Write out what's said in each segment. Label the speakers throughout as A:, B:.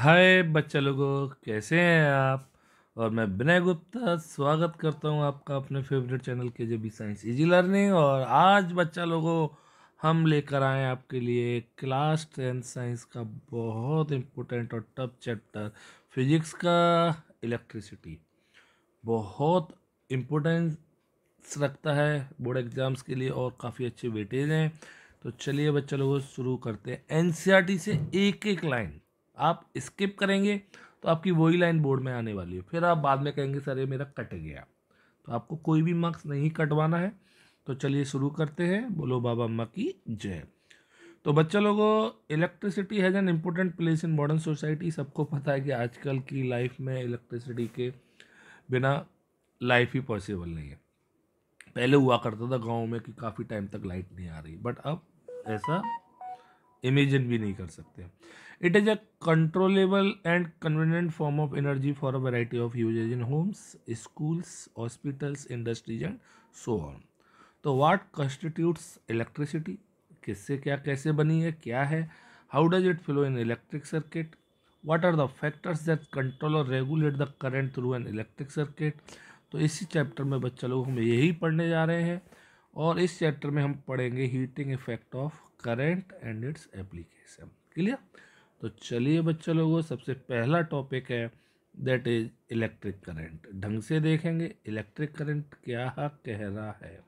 A: हाय बच्चा लोगों कैसे हैं आप और मैं विनय गुप्ता स्वागत करता हूं आपका अपने फेवरेट चैनल के J B science easy learning और आज बच्चा लोगों हम लेकर आए आपके लिए क्लास टेंथ साइंस का बहुत इम्पोर्टेंट और टफ चैप्टर फिजिक्स का इलेक्ट्रिसिटी बहुत इम्पोर्टेंस रखता है बोर्ड एग्ज़ाम्स के लिए और काफ़ी अच्छे वेटेज हैं तो चलिए बच्चा लोगों शुरू करते हैं एन e से एक एक लाइन आप स्किप करेंगे तो आपकी वही लाइन बोर्ड में आने वाली है फिर आप बाद में कहेंगे सर ये मेरा कट गया तो आपको कोई भी मार्क्स नहीं कटवाना है तो चलिए शुरू करते हैं बोलो बाबा अम्मा की जय तो बच्चा लोगों electricity has an important place in modern society सबको पता है कि आजकल की लाइफ में इलेक्ट्रिसिटी के बिना लाइफ ही पॉसिबल नहीं है पहले हुआ करता था गाँव में कि काफ़ी टाइम तक लाइट नहीं आ रही बट अब ऐसा इमेजिन भी नहीं कर सकते it is a controllable and convenient form of energy for a variety of usages in homes schools hospitals industries and so on तो वाट कंस्टिट्यूट्स इलेक्ट्रिसिटी किससे क्या कैसे बनी है क्या है how does it flow in electric circuit what are the factors that control और regulate the current through an electric circuit तो इसी चैप्टर में बच्चा लोग हम यही पढ़ने जा रहे हैं और इस चैप्टर में हम पढ़ेंगे heating effect of current and its application clear तो चलिए बच्चे लोगों सबसे पहला टॉपिक है दैट इज इलेक्ट्रिक करंट ढंग से देखेंगे इलेक्ट्रिक करंट क्या कह रहा है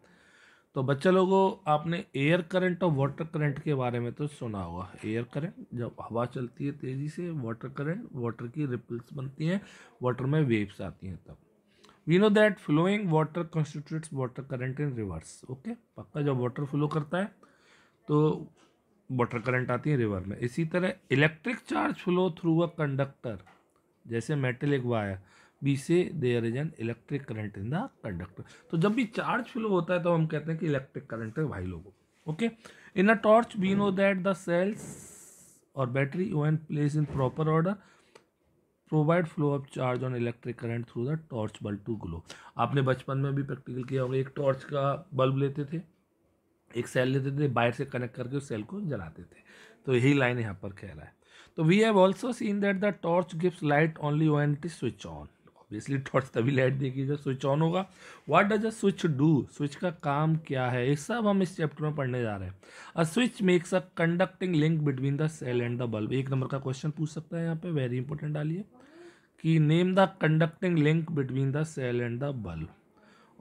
A: तो बच्चे लोगों आपने एयर करंट और वाटर करंट के बारे में तो सुना होगा एयर करंट जब हवा चलती है तेज़ी से वाटर करंट वाटर की रिपल्स बनती हैं वाटर में वेव्स आती हैं तब we know that flowing water constitutes water current in rivers okay पक्का जब वाटर फ्लो करता है तो वाटर करंट आती है रिवर में इसी तरह electric charge flow through a conductor जैसे मेटल एक वायर बी से there is an electric current in the conductor तो जब भी चार्ज फ्लो होता है तो हम कहते हैं कि इलेक्ट्रिक करंट है भाई लोगों okay in a torch we know that the cells और battery when place in proper order provide flow of charge on electric current through the torch bulb to glow आपने बचपन में भी प्रैक्टिकल किया होगा एक टॉर्च का बल्ब लेते थे एक सेल लेते थे बाहर से कनेक्ट करके उस सेल को जलाते थे तो यही लाइन यहाँ पर कह रहा है तो we have also seen that the torch gives light only when it is switch on obviously torch तभी लाइट देगी जब स्विच ऑन होगा what does a switch do switch का काम क्या है ये सब हम इस चैप्टर में पढ़ने जा रहे हैं a switch makes a conducting link between the cell and the bulb एक नंबर का क्वेश्चन पूछ सकता है यहाँ पे वेरी इंपॉर्टेंट डालिए कि name the conducting link between the cell and the bulb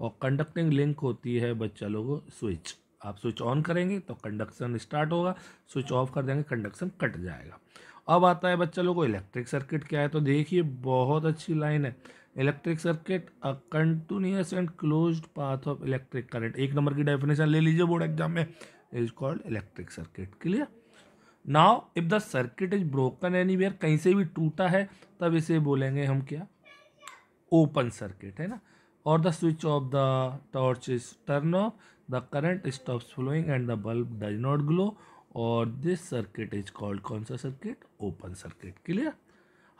A: और कंडक्टिंग लिंक होती है बच्चा लोगों स्विच आप स्विच ऑन करेंगे तो कंडक्शन स्टार्ट होगा स्विच ऑफ कर देंगे कंडक्शन कट जाएगा अब आता है बच्चा लोगों इलेक्ट्रिक सर्किट क्या है तो देखिए बहुत अच्छी लाइन है electric circuit a continuous and closed path of electric current एक नंबर की डेफिनेशन ले लीजिए बोर्ड एग्जाम में is called electric circuit clear now if the circuit is broken where कहीं से भी टूटा है तब इसे बोलेंगे हम क्या ओपन सर्किट है ना और the switch of the torch is turn off the current stops flowing and the bulb does not glow or this circuit is called कौन सा circuit open circuit clear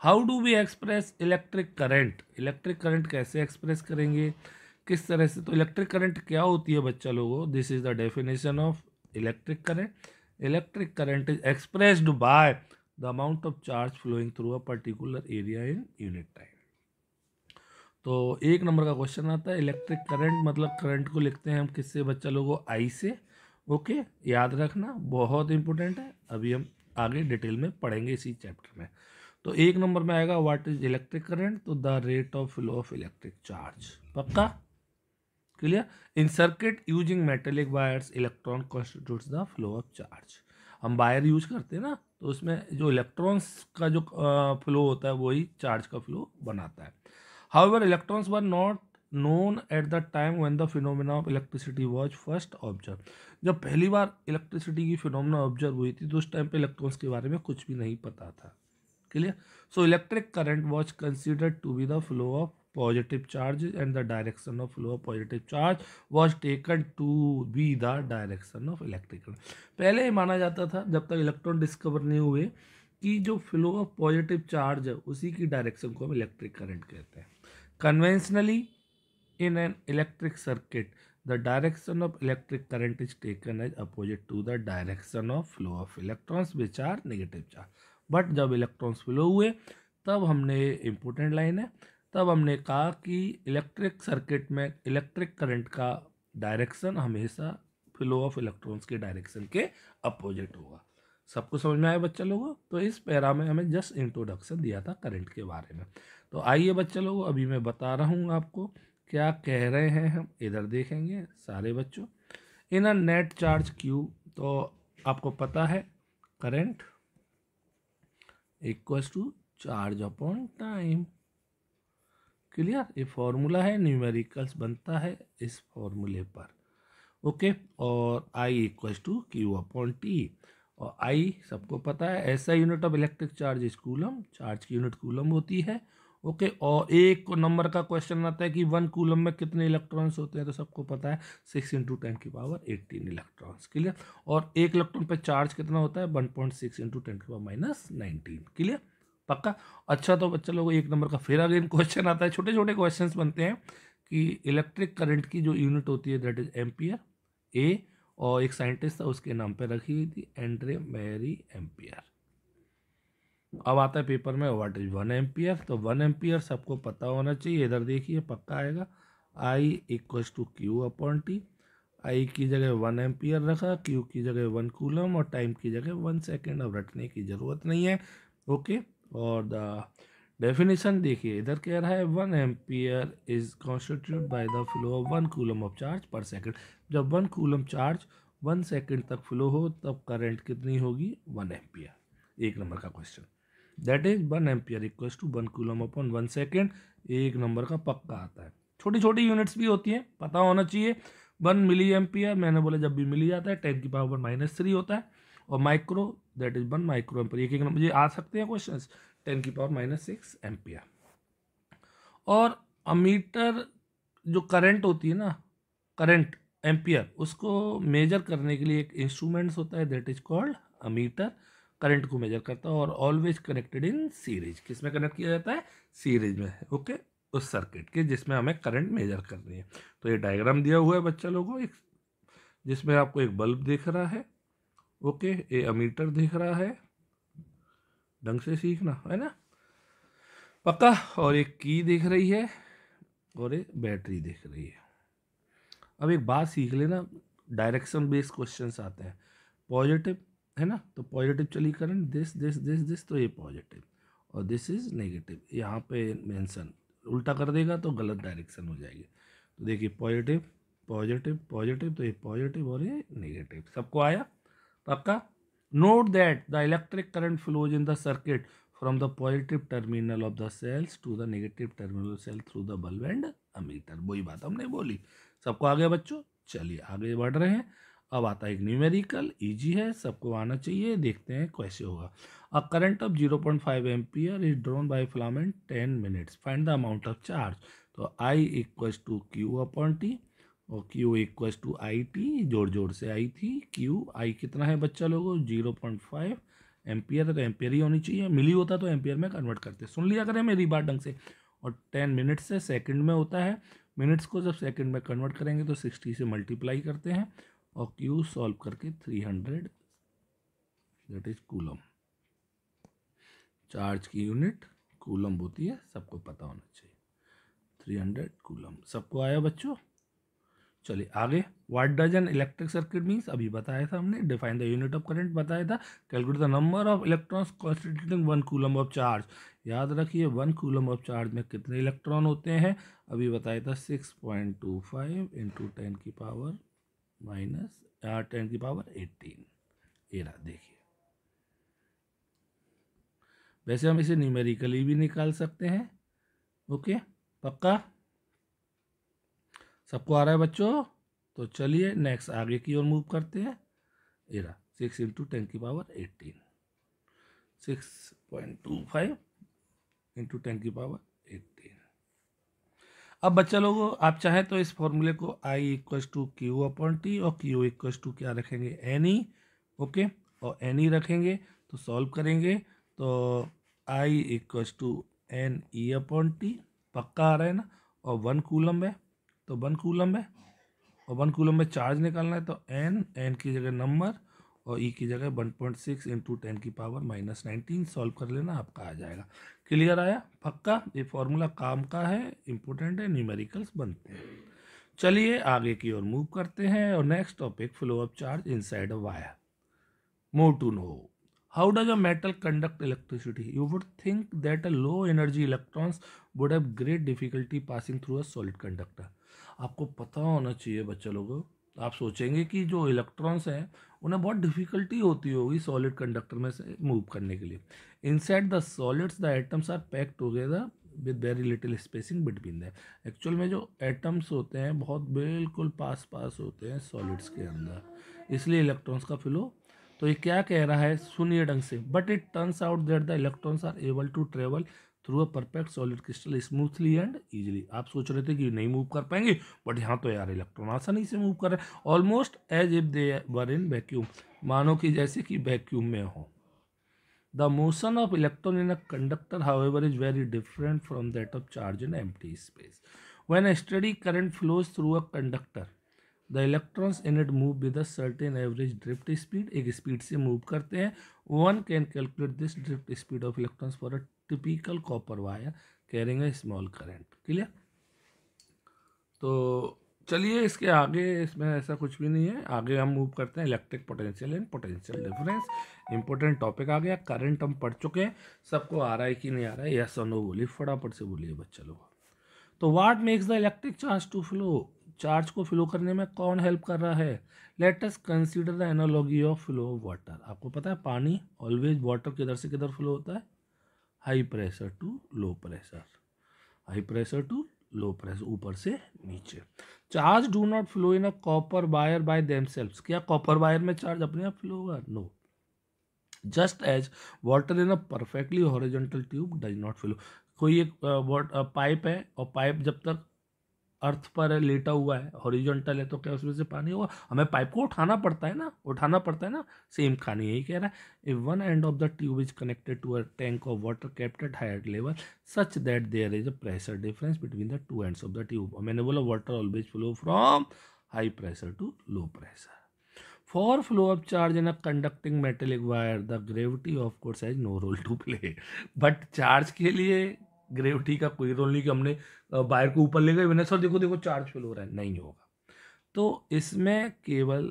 A: how do we express electric current electric current कैसे express करेंगे किस तरह से तो electric current क्या होती है बच्चा लोगों this is the definition of electric current electric current is expressed by the amount of charge flowing through a particular area in unit time तो एक नंबर का क्वेश्चन आता है इलेक्ट्रिक करंट मतलब करंट को लिखते हैं हम किससे बच्चा लोगों आई से ओके याद रखना बहुत इंपॉर्टेंट है अभी हम आगे डिटेल में पढ़ेंगे इसी चैप्टर में तो एक नंबर में आएगा व्हाट इज इलेक्ट्रिक करंट तो the rate of flow of electric charge पक्का clear in circuit using metallic wires electron constitute the flow of charge हम वायर यूज करते हैं ना तो उसमें जो इलेक्ट्रॉन्स का जो फ्लो होता है वही चार्ज का फ्लो बनाता है however electrons were not known at the time when the phenomena of electricity was first observed जब पहली बार electricity की phenomena observed हुई थी तो उस time पर electrons के बारे में कुछ भी नहीं पता था clear so electric current was considered to be the flow of positive charge and the direction of flow of positive charge was taken to be the direction of electric current पहले ही माना जाता था जब तक इलेक्ट्रॉन डिस्कवर नहीं हुए कि जो फ्लो ऑफ पॉजिटिव चार्ज है उसी की डायरेक्शन को हम इलेक्ट्रिक करंट कहते हैं Conventionally, in an electric circuit, the direction of electric current is taken as opposite to the direction of flow of electrons which are negative charge but jab electrons flow hue tab humne important line hai tab humne kaha ki electric circuit mein electric current ka direction hamesha flow of electrons के direction के opposite होगा सबको समझ में आया बच्चा लोगों तो इस पैरा में हमें जस्ट इंट्रोडक्शन दिया था करंट के बारे में तो आइए बच्चे लोग अभी मैं बता रहा हूँ आपको क्या कह रहे हैं हम इधर देखेंगे सारे बच्चों in a net charge Q तो आपको पता है current equal to charge upon time clear ये फॉर्मूला है न्यूमेरिकल्स बनता है इस फॉर्मूले पर ओके और I equal to Q upon T और आई सबको पता है ऐसा unit of electric charge is coulomb charge की यूनिट कूलम होती है ओके और एक नंबर का क्वेश्चन आता है कि वन कूलम में कितने इलेक्ट्रॉन्स होते हैं तो सबको पता है सिक्स इंटू टेन की पावर एट्टीन इलेक्ट्रॉन्स क्लियर और एक इलेक्ट्रॉन पे चार्ज कितना होता है one point six into ten की पावर माइनस नाइनटीन क्लियर पक्का अच्छा तो बच्चा लोगों एक नंबर का फिर अगेन क्वेश्चन आता है छोटे छोटे क्वेश्चन बनते हैं कि इलेक्ट्रिक करंट की जो यूनिट होती है दैट इज एम्पियर ए और एक साइंटिस्ट था उसके नाम पर रखी हुई थी एंड्रे मैरी एम्पियर अब आता है पेपर में व्हाट इज वन एम्पियर तो वन एम्पियर सबको पता होना चाहिए इधर देखिए पक्का आएगा I equal to Q upon T I की जगह वन एम्पियर रखा क्यू की जगह वन कूलम और टाइम की जगह वन सेकेंड अब रटने की ज़रूरत नहीं है ओके और द डेफिनेशन देखिए इधर कह रहा है one ampere is constitute by the flow of one coulomb of charge per second जब one coulomb charge one second तक फ्लो हो तब करंट कितनी होगी वन एम्पियर एक नंबर का question that is one ampere equals to one coulomb upon one second एक number का पक्का आता है छोटी छोटी यूनिट्स भी होती हैं पता होना चाहिए वन मिली एम्पियर मैंने बोला जब भी मिली जाता है टेन की पावर वन माइनस थ्री होता है और micro that is one micro ampere एक एक नंबर ये आ सकते हैं क्वेश्चन टेन की पावर माइनस सिक्स एम्पियर और अमीटर जो करंट होती है ना करंट एम्पियर उसको मेजर करने के लिए एक इंस्ट्रूमेंट्स होता है that is called ammeter current को मेजर करता है और ऑलवेज कनेक्टेड इन सीरीज किस में कनेक्ट किया जाता है सीरीज में ओके उस सर्किट के जिसमें हमें करंट मेजर करनी है तो ये डायग्राम दिया हुआ है बच्चा लोगों एक जिसमें आपको एक बल्ब दिख रहा है ओके ए अमीटर दिख रहा है ढंग से सीखना है ना पक्का और एक की दिख रही है और एक बैटरी दिख रही है अब एक बात सीख लेना डायरेक्शन बेस्ड क्वेश्चंस आते हैं पॉजिटिव है ना तो पॉजिटिव चली current this this this this तो ये पॉजिटिव और दिस इज़ नेगेटिव यहाँ पे मेंशन उल्टा कर देगा तो गलत डायरेक्शन हो जाएगी तो देखिए पॉजिटिव पॉजिटिव पॉजिटिव तो ये पॉजिटिव और ये नेगेटिव सबको आया पक्का note that the electric current flows in the circuit from the positive terminal of the cells to the negative terminal cell through the bulb and ammeter वही बात हमने बोली सबको आ गया बच्चों चलिए आगे बढ़ रहे हैं अब आता है न्यूमेरिकल इजी है सबको आना चाहिए देखते हैं कैसे होगा a current of zero point five ampere is drawn by filament ten minutes find the amount of charge तो I equal to Q upon T और Q equal to I T जोड़ जोड़ से आई थी क्यू आई कितना है बच्चा लोगों जीरो पॉइंट फाइव एम्पियर तो एम्पियर ही होनी चाहिए मिली होता तो एम्पियर में कन्वर्ट करते सुन लिया करें मेरी बात ढंग से और टेन मिनट्स से सेकेंड में होता है मिनट्स को जब सेकेंड में कन्वर्ट करेंगे तो सिक्सटी से मल्टीप्लाई करते हैं और क्यू सॉल्व करके 300 दैट इज कूलम चार्ज की यूनिट कूलम होती है सबको पता होना चाहिए 300 कूलम सबको आया बच्चों चलिए आगे what does an electric circuit means अभी बताया था हमने define the unit of current बताया था calculate the number of electrons constituting one coulomb of charge याद रखिए वन कूलम ऑफ चार्ज में कितने इलेक्ट्रॉन होते हैं अभी बताया था six point two five into ten की पावर माइनस आर टेन की पावर एट्टीन ये रहा देखिए वैसे हम इसे न्यूमेरिकली भी निकाल सकते हैं ओके पक्का सबको आ रहा है बच्चों तो चलिए नेक्स्ट आगे की ओर मूव करते हैं ये रहा सिक्स इंटू टेन की power eighteen six point two five into ten की पावर अब बच्चा लोगों आप चाहें तो इस फॉर्मूले को I equals to Q upon T और क्यू इक्वस टू क्या रखेंगे एन ई ओके और एन ई रखेंगे तो सॉल्व करेंगे तो I equals to N E upon T पक्का आ रहा है ना और वन कूलम है तो वन कूलम है और वन कूलम में चार्ज निकालना है तो एन एन की जगह नंबर और ई e की जगह 1.6 पॉइंट सिक्स इंटू टेन की पावर माइनस नाइनटीन सॉल्व कर लेना आपका आ जाएगा क्लियर आया पक्का ये फॉर्मूला काम का है इंपॉर्टेंट है न्यूमेरिकल्स बनते हैं चलिए आगे की ओर मूव करते हैं और next topic flow of charge in a wire more to know how does a metal conduct electricity you would think that a low energy electrons would have great difficulty passing through a solid conductor आपको पता होना चाहिए बच्चा लोगों आप सोचेंगे कि जो इलेक्ट्रॉन्स हैं उन्हें बहुत डिफ़िकल्टी होती होगी सॉलिड कंडक्टर में से मूव करने के लिए inside the solids the atoms are packed together with very little spacing between the actual में जो एटम्स होते हैं बहुत बिल्कुल पास पास होते हैं सॉलिड्स के अंदर इसलिए इलेक्ट्रॉन्स का फ्लो तो ये क्या कह रहा है सुनिए ढंग से but it turns out that the electrons are able to travel through a perfect solid crystal smoothly and easily आप सोच रहे थे कि नहीं मूव कर पाएंगे बट यहाँ तो यार इलेक्ट्रॉन आसानी से मूव कर रहे हैं almost as if they were in vacuum मानो कि जैसे कि वैक्यूम में हो the motion of electron in a conductor however is very different from that of charge in empty space when a steady current flows through a conductor the electrons in it move with a certain average drift speed एक speed से move करते हैं one can calculate this drift speed of electrons for a typical copper wire carrying small current clear तो चलिए इसके आगे इसमें ऐसा कुछ भी नहीं है आगे हम मूव करते हैं electric potential and potential difference important topic आ गया करंट हम पढ़ चुके हैं सबको आ रहा है कि नहीं आ रहा है यस और नो बोलिए फटाफट से बोलिए बच्चा लोग तो what makes the electric charge to flow charge को फ्लो करने में कौन हेल्प कर रहा है let consider the analogy of flow of water आपको पता है पानी ऑलवेज वाटर किधर से किधर फ्लो होता है high pressure to low pressure high pressure to low pressure ऊपर से नीचे charge do not flow in a copper wire by them क्या कॉपर वायर में चार्ज अपने आप फ्लो होगा no just as water in a perfectly horizontal tube does not flow कोई एक वाट uh, पाइप uh, है और पाइप जब तक अर्थ पर है लेटा हुआ है हॉरिजॉन्टल है तो क्या उसमें से पानी होगा हमें पाइप को उठाना पड़ता है ना उठाना पड़ता है ना सेम कहानी यही कह रहा है if one end of the tube is connected to a tank of water kept at higher level such that there is a pressure difference between the two ends of the tube मैंने बोला water always flow from high pressure to low pressure for flow of charge in a conducting metallic wire the gravity of course has no role to play but charge के लिए gravity का कोई role नहीं कि हमने buyer को ऊपर ले गए मैंने सर देखो देखो चार्ज फेल हो रहा है नहीं होगा तो इसमें केवल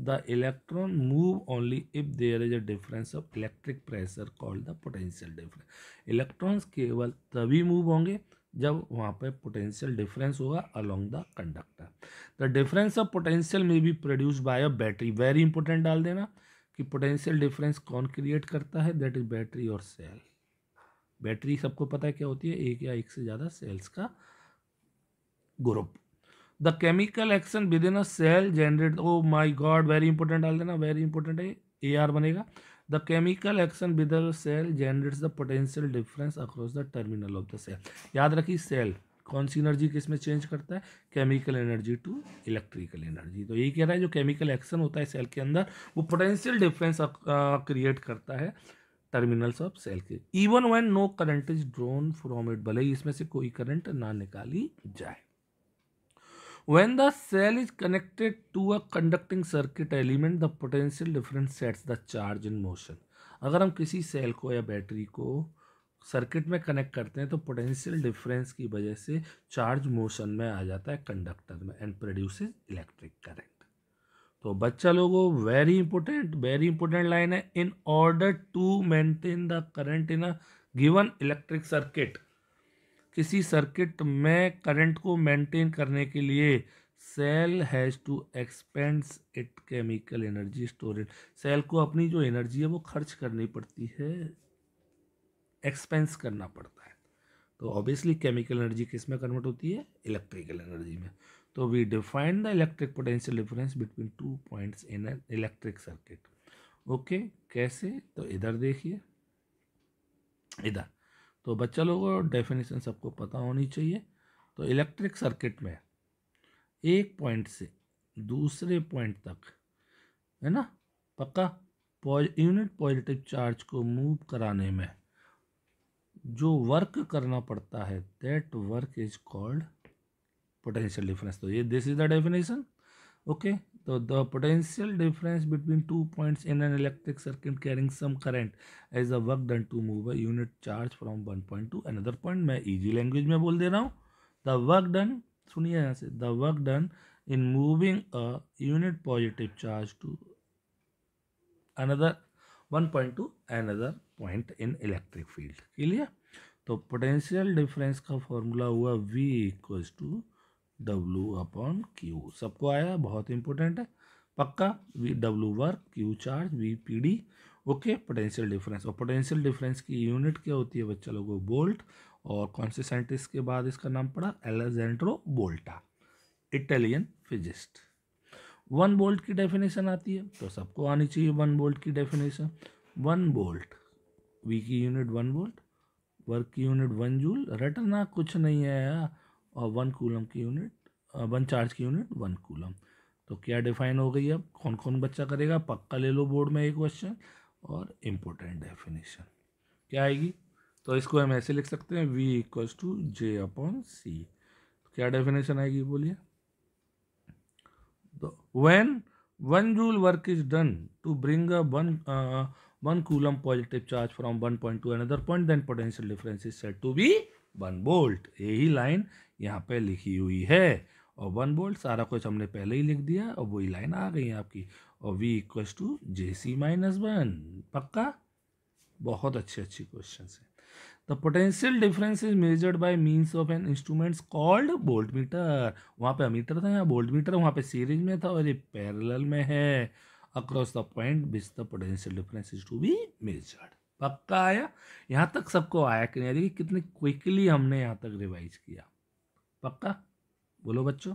A: the electron move only if there is a difference of electric pressure called the potential difference electrons केवल तभी मूव होंगे जब वहाँ पर पोटेंशियल डिफरेंस होगा along the conductor the difference of potential may be produce by a battery very important डाल देना कि पोटेंशियल डिफरेंस कौन क्रिएट करता है दैट इज बैटरी और सेल बैटरी सबको पता है क्या होती है एक या एक से ज़्यादा सेल्स का group the chemical action within a cell generate oh my god very important डाल देना वेरी इंपॉर्टेंट है ए आर बनेगा the chemical action with cell generates the potential difference across the terminal of the cell याद रखिए cell कौन सी energy किस में change करता है chemical energy to electrical energy तो यही कह रहा है जो केमिकल एक्शन होता है सेल के अंदर वो पोटेंशियल डिफरेंस क्रिएट करता है टर्मिनल्स ऑफ सेल के even when no current is drawn from it भले ही इसमें से कोई करंट ना निकाली जाए when the cell is connected to a conducting circuit element the potential difference sets the charge in motion अगर हम किसी सेल को या बैटरी को सर्किट में कनेक्ट करते हैं तो पोटेंशियल डिफरेंस की वजह से चार्ज मोशन में आ जाता है कंडक्टर में एंड प्रोड्यूस इलेक्ट्रिक करेंट तो बच्चा लोगों very important very important line है in order to maintain the current in a given electric circuit किसी सर्किट में करंट को मेंटेन करने के लिए cell has to expend it chemical energy storage cell को अपनी जो एनर्जी है वो खर्च करनी पड़ती है एक्सपेंस करना पड़ता है तो ऑब्वियसली केमिकल एनर्जी किस में कन्वर्ट होती है इलेक्ट्रिकल एनर्जी में तो we define the electric potential difference between two points in an electric circuit okay कैसे तो इधर देखिए इधर तो बच्चा लोगों डेफिनेशन सबको पता होनी चाहिए तो इलेक्ट्रिक सर्किट में एक पॉइंट से दूसरे पॉइंट तक है ना पक्का यूनिट पॉजिटिव चार्ज को मूव कराने में जो वर्क करना पड़ता है that work is called potential difference so yeah, this is the definition okay so the potential difference between two points in an electric circuit carrying some current as the work done to move a unit charge from one point to another point मैं easy language में बोल दे रहा हूँ the work done सुनिए यहाँ से the work done in moving a unit positive charge to another one point to another point in electric field clear तो potential difference का फॉर्मूला हुआ v equals to W upon Q सबको आया बहुत important है पक्का V W work Q charge V P D okay potential difference और potential difference की यूनिट क्या होती है बच्चा लोगों बोल्ट और कौन से साइंटिस्ट के बाद इसका नाम पड़ा Alessandro Volta Italian physicist one volt की डेफिनेशन आती है तो सबको आनी चाहिए वन बोल्ट की डेफिनेशन वन बोल्ट वी की यूनिट वन बोल्ट वर्क की यूनिट वन जूल रटना कुछ नहीं है यार और वन कूलम की यूनिट वन चार्ज की यूनिट वन कूलम तो क्या डिफाइन हो गई अब कौन कौन बच्चा करेगा पक्का ले लो बोर्ड में एक क्वेश्चन और इम्पोर्टेंट डेफिनेशन क्या आएगी तो इसको हम ऐसे लिख सकते हैं V equals to J upon C क्या डेफिनेशन आएगी बोलिए तो when one joule work is done to bring a one one coulomb positive charge from one point to another point then potential difference is set to be one volt यही line यहाँ पे लिखी हुई है और वन बोल्ट सारा कुछ हमने पहले ही लिख दिया और वही लाइन आ गई आपकी और V equal to J C minus one पक्का बहुत अच्छे अच्छे क्वेश्चन है the potential difference is measured by means of an instruments called voltmeter वहाँ पे अमीटर था यहाँ बोल्ट मीटर वहाँ पे सीरीज में था और ये पैरेलल में है across the point which the potential difference is to be measured पक्का आया यहाँ तक सबको आया कि नहीं देखिए कितने क्विकली हमने यहाँ तक रिवाइज किया पक्का बोलो बच्चों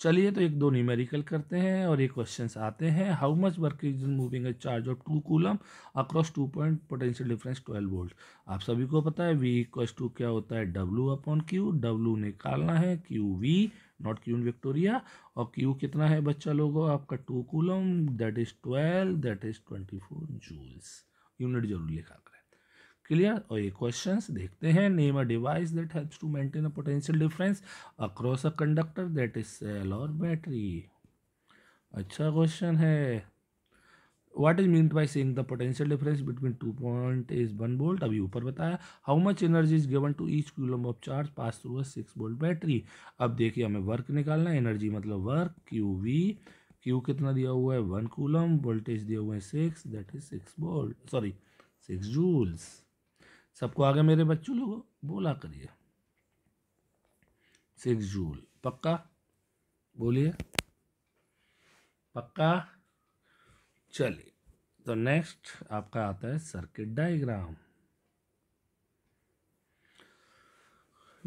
A: चलिए तो एक दो न्यूमेरिकल करते हैं और ये क्वेश्चन आते हैं how much work is moving charge of two coulomb across two point potential difference twelve volt आप सभी को पता है वी इक्व टू क्या होता है डब्लू अपॉन क्यू डब्लू निकालना है Q V not Q in विक्टोरिया और क्यू कितना है बच्चा लोगों आपका two coulomb that is twelve that is twenty four joules unit जरूर लिखा करें क्लियर और ये क्वेश्चन देखते हैं name a device that helps to maintain a potential difference across a conductor that is cell और बैटरी अच्छा क्वेश्चन है what is mean by saying the potential difference between two point is one volt अभी ऊपर बताया how much energy is given to each coulomb of charge pass through a six volt battery अब देखिए हमें work निकालना है energy मतलब work Q we Q कितना दिया हुआ है वन कूलम वोल्टेज दिया हुआ है six that is six volt sorry six joules सबको आगे मेरे बच्चों लोगों बोला करिए सिक्स जूल पक्का बोलिए पक्का चलिए तो नेक्स्ट आपका आता है circuit diagram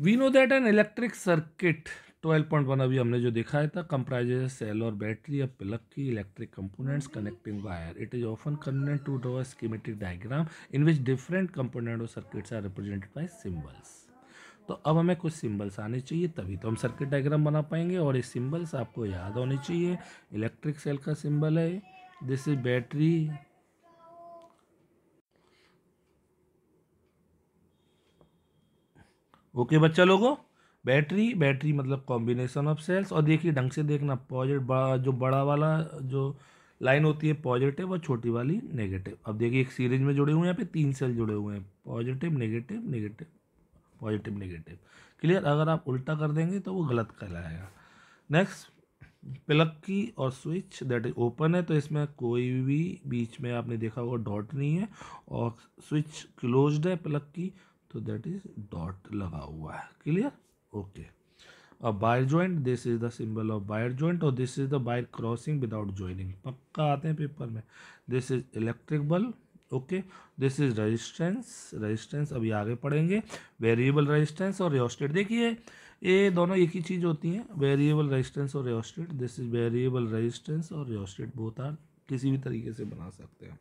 A: we know that an electric circuit twelve point one अभी हमने जो देखा है था कंप्राइज सेल और बैटरी या प्लग की electric components connecting wire it is often convenient to draw schematic diagram in which different component और circuits are represented by symbols तो अब हमें कुछ सिंबल्स आने चाहिए तभी तो हम सर्किट डायग्राम बना पाएंगे और ये सिम्बल्स आपको याद होने चाहिए इलेक्ट्रिक सेल का सिम्बल है दिस इज बैटरी ओके बच्चा लोगों बैटरी बैटरी मतलब कॉम्बिनेशन ऑफ सेल्स और देखिए ढंग से देखना पॉजिट बड़ा जो बड़ा वाला जो लाइन होती है पॉजिटिव और छोटी वाली नेगेटिव अब देखिए एक सीरीज में जुड़े हुए हैं यहाँ पे तीन सेल जुड़े हुए हैं positive negative negative positive negative clear अगर आप उल्टा कर देंगे तो वो गलत कहलाएगा नेक्स्ट प्लग की और स्विच दैट इज ओपन है तो इसमें कोई भी बीच में आपने देखा होगा डॉट नहीं है और स्विच क्लोज्ड है प्लग की तो दैट इज डॉट लगा हुआ है क्लियर ओके अब wire joint this is the symbol of wire joint और this is the wire crossing without joining पक्का आते हैं पेपर में this is electric bulb okay this is resistance resistance अभी आगे पढ़ेंगे वेरिएबल रेजिस्टेंस और रेस्टेड देखिए ये दोनों एक ही चीज़ होती हैं वेरिएबल रेजिस्टेंस और rheostat this is variable resistance और रेस्टेड बहुत आर किसी भी तरीके से बना सकते हैं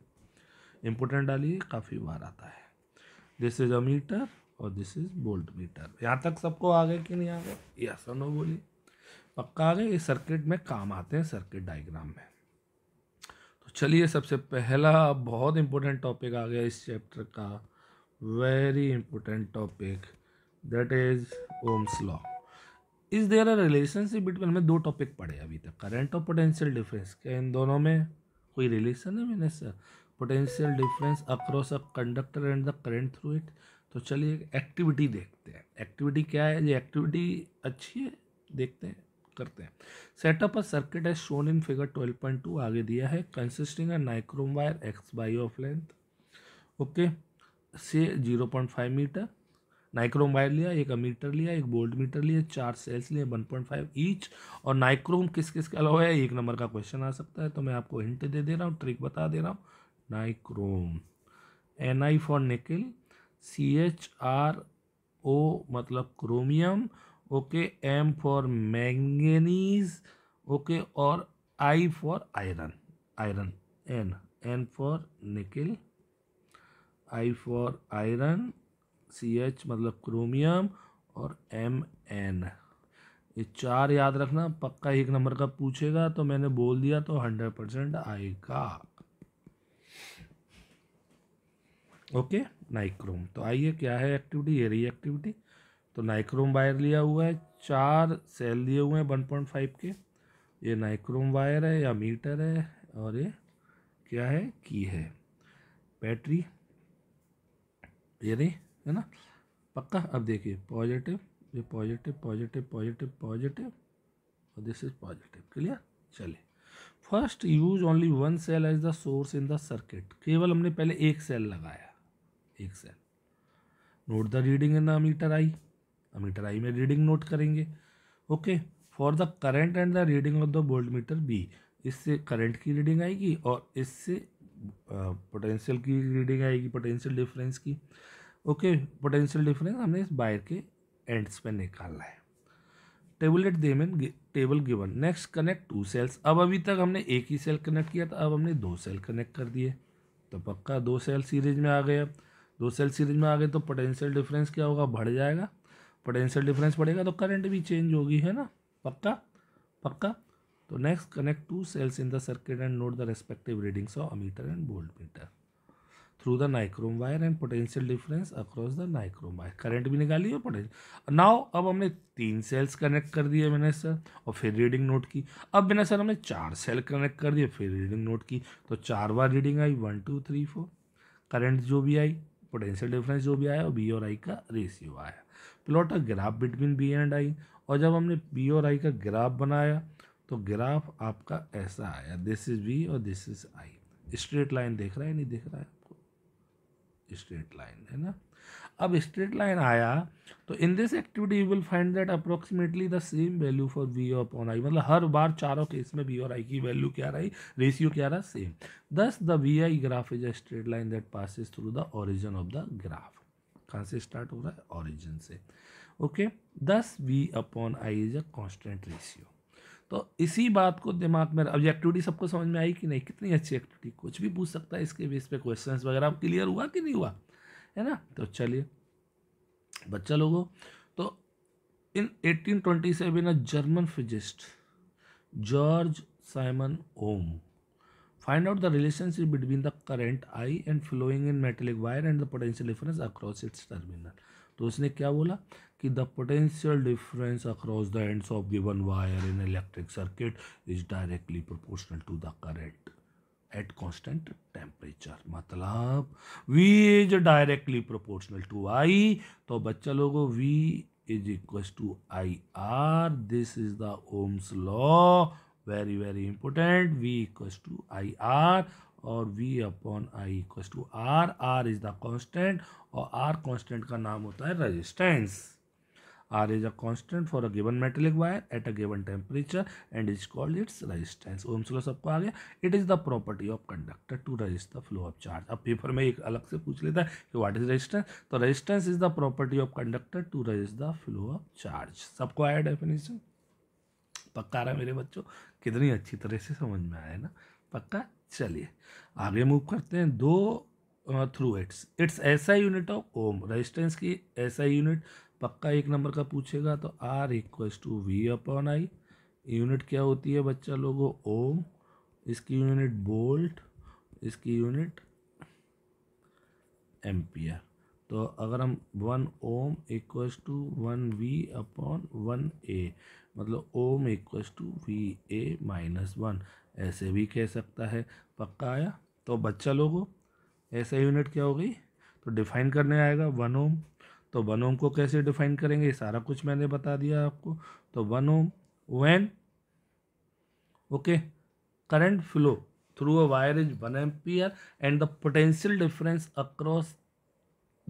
A: इंपोर्टेंट डालिए काफ़ी बार आता है दिस इज अ मीटर और दिस इज बोल्ट मीटर यहाँ तक सबको आ गए कि नहीं आ गए ये आसन हो बोली पक्का आ गए ये सर्किट में काम आते हैं सर्किट डायग्राम में तो चलिए सबसे पहला बहुत इंपॉर्टेंट टॉपिक आ गया इस चैप्टर का very important topic that is Ohm's law is there our relationship between हमें दो टॉपिक पढ़े अभी तक करेंट और पोटेंशियल डिफरेंस क्या इन दोनों में कोई रिलेशन है मैंने sir potential difference across a conductor and the current through it तो चलिए एक एक्टिविटी देखते हैं एक्टिविटी क्या है ये एक्टिविटी अच्छी है देखते हैं करते हैं setup a circuit as shown in figure 12.2 आगे दिया है consisting a nichrome wire X Y of length okay से 0.5 मीटर नाइक्रोम वायर लिया एक अमीटर लिया एक बोल्ट मीटर लिया चार सेल्स लिए 1.5 ईच और नाइक्रोम किस किस के अलावा है एक नंबर का क्वेश्चन आ सकता है तो मैं आपको हिंट दे दे रहा हूँ ट्रिक बता दे रहा हूँ nichrome N I for nickel C H R O मतलब chromium okay M for manganese okay और I for iron iron N N for nickel I for iron C H मतलब क्रोमियम और एम एन ये चार याद रखना पक्का एक नंबर का पूछेगा तो मैंने बोल दिया तो हंड्रेड परसेंट आएगा ओके नाइक्रोम तो आइए क्या है एक्टिविटी ये रही एक्टिविटी तो नाइक्रोम वायर लिया हुआ है चार सेल लिए हुए हैं वन पॉइंट फाइव के ये नाइक्रोम वायर है या मीटर है और ये क्या है की है बैटरी ये रही है ना पक्का अब देखिए पॉजिटिव ये पॉजिटिव पॉजिटिव पॉजिटिव पॉजिटिव और दिस इज पॉजिटिव क्लियर चले first use only one cell as the source in the circuit केवल हमने पहले एक सेल लगाया एक cell note the reading in the ammeter I ammeter I में रीडिंग नोट करेंगे okay for the current and the reading of the voltmeter V इससे current की रीडिंग आएगी और इससे पोटेंशियल की रीडिंग आएगी पोटेंशियल डिफरेंस की ओके पोटेंशियल डिफरेंस हमने इस बायर के एंड्स पे निकालना है tabulate them in table given next connect two cells अब अभी तक हमने एक ही सेल कनेक्ट किया था अब हमने दो सेल कनेक्ट कर दिए तो पक्का दो सेल सीरीज में आ गया अब दो सेल सीरीज में आ गए तो पोटेंशियल डिफरेंस क्या होगा बढ़ जाएगा पोटेंशियल डिफरेंस बढ़ेगा तो करंट भी चेंज होगी है ना पक्का पक्का तो next connect two cells in the circuit and note the respective readings of ammeter and voltmeter through the nichrome wire and potential difference across the nichrome wire current भी निकाली और पोटेंशियल नाउ अब हमने तीन sales connect कर दिए मैंने sir और फिर रीडिंग नोट की अब मैंने सर हमने चार सेल कनेक्ट कर दिए फिर रीडिंग नोट की तो चार बार रीडिंग आई one two three four current जो भी आई पोटेंशियल डिफरेंस जो भी आया वो बी और आई का रेशियो आया plot a graph between V and I और जब हमने बी और आई का ग्राफ बनाया तो ग्राफ आपका ऐसा आया दिस इज बी और this is I straight line देख रहा है नहीं देख रहा है आपको स्ट्रेट लाइन है ना अब स्ट्रेट लाइन आया तो in this activity you will find that approximately the same value for V upon I मतलब हर बार चारों केस में वी और आई की वैल्यू क्या रही रेशियो क्या रहा same thus the V I graph is a straight line that passes through the origin of the graph कहाँ से स्टार्ट हो रहा है ओरिजिन से okay thus V upon I is a constant ratio तो इसी बात को दिमाग में अब एक्टिविटी सबको समझ में आई कि नहीं कितनी अच्छी एक्टिविटी कुछ भी पूछ सकता है इसके बेस पे क्वेश्चंस वगैरह क्लियर हुआ कि नहीं हुआ है ना तो चलिए बच्चा लोगों तो इन 1827 से ना German physicist Georg Simon Ohm find out the relationship between the current I and flowing in metallic wire and the potential difference across its terminal तो उसने क्या बोला कि the potential difference across the ends of given wire in electric circuit is directly proportional to the current at constant temperature मतलब V is directly proportional to I तो बच्चा लोगो V is equal to I are this is the Ohm's law very very important V equal to I R और V upon I equal to R R is the constant और R constant का नाम होता है resistance R is a constant for a given metallic wire at a given temperature and is called its resistance Ohm's law सबको आ गया it is the property of conductor to resist the flow of charge अब paper में एक अलग से पूछ लेता है कि व्हाट इज रजिस्टेंस तो resistance is the property of conductor to resist the flow of charge सबको आया डेफिनेशन पक्का रहा मेरे बच्चों कितनी अच्छी तरह से समझ में आया ना पक्का चलिए आगे मूव करते हैं दो थ्रू इट्स इट्स ऐसा यूनिट ऑफ ओम रेजिस्टेंस की ऐसा यूनिट पक्का एक नंबर का पूछेगा तो R equals to V upon I unit क्या होती है बच्चा लोगों ओम इसकी यूनिट बोल्ट इसकी यूनिट एम्पियर तो अगर हम one ohm equal to one V upon one A मतलब ohm equal to V A minus one ऐसे भी कह सकता है पक्का आया तो बच्चा लोगों ऐसा यूनिट क्या हो गई तो डिफाइन करने आएगा वन ओम तो वन ओम को कैसे डिफाइन करेंगे सारा कुछ मैंने बता दिया आपको तो one ohm when okay current flow through a wire is one ampere and the potential difference across